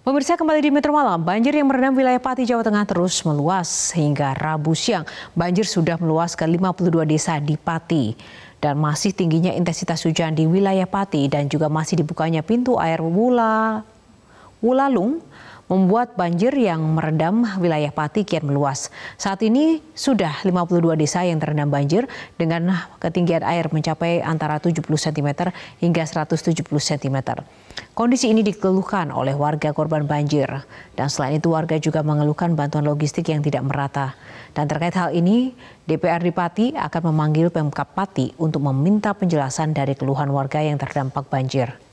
Pemirsa kembali di Metro Malam, banjir yang merendam wilayah Pati, Jawa Tengah terus meluas hingga Rabu siang. Banjir sudah meluas ke 52 desa di Pati dan masih tingginya intensitas hujan di wilayah Pati dan juga masih dibukanya pintu air Wula, Wulalung membuat banjir yang merendam wilayah Pati kian meluas. Saat ini sudah 52 desa yang terendam banjir dengan ketinggian air mencapai antara 70 cm hingga 170 cm. Kondisi ini dikeluhkan oleh warga korban banjir. Dan selain itu warga juga mengeluhkan bantuan logistik yang tidak merata. Dan terkait hal ini, DPR Pati akan memanggil Pemkap Pati untuk meminta penjelasan dari keluhan warga yang terdampak banjir.